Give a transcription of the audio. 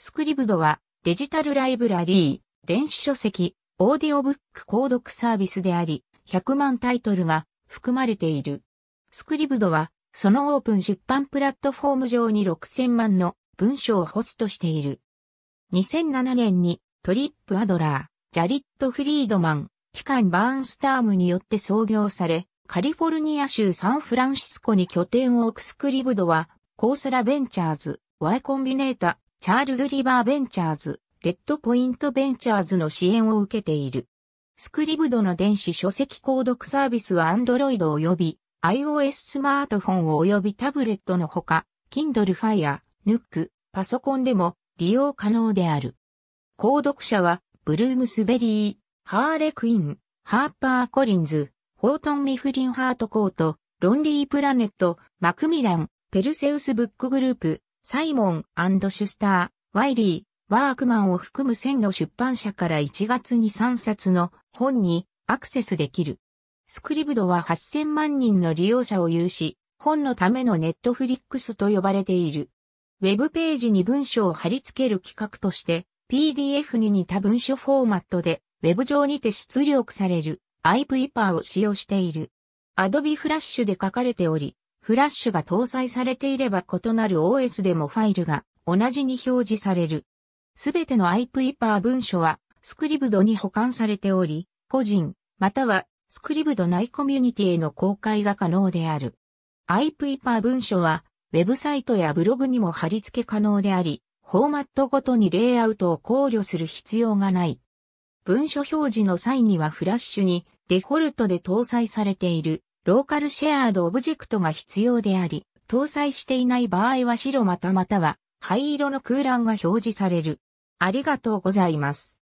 スクリブドはデジタルライブラリー、電子書籍、オーディオブック購読サービスであり、100万タイトルが含まれている。スクリブドは、そのオープン出版プラットフォーム上に6000万の文章をホストしている。2007年にトリップ・アドラー、ジャリット・フリードマン、機関バーンスタームによって創業され、カリフォルニア州サンフランシスコに拠点を置くスクリブドは、コースラベンチャーズ、ワイ・コンビネータ、チャールズ・リバー・ベンチャーズ、レッドポイント・ベンチャーズの支援を受けている。スクリブドの電子書籍購読サービスは Android 及び iOS スマートフォン及びタブレットのほか、Kindle Fire、Nook、パソコンでも利用可能である。購読者は、ブルームスベリー、ハーレクイン、ハーパー・コリンズ、ホートン・ミフリン・ハートコート、ロンリー・プラネット、マクミラン、ペルセウス・ブックグループ、サイモンシュスター、ワイリー、ワークマンを含む1000の出版社から1月に3冊の本にアクセスできる。スクリブドは8000万人の利用者を有し、本のためのネットフリックスと呼ばれている。ウェブページに文章を貼り付ける企画として、PDF に似た文書フォーマットで、ウェブ上にて出力される iPeeper を使用している。Adobe Flash で書かれており、フラッシュが搭載されていれば異なる OS でもファイルが同じに表示される。すべての IPyper 文書はスクリブドに保管されており、個人、またはスクリブド内コミュニティへの公開が可能である。IPyper 文書は、ウェブサイトやブログにも貼り付け可能であり、フォーマットごとにレイアウトを考慮する必要がない。文書表示の際にはフラッシュにデフォルトで搭載されているローカルシェアードオブジェクトが必要であり、搭載していない場合は白またまたは灰色の空欄が表示される。ありがとうございます。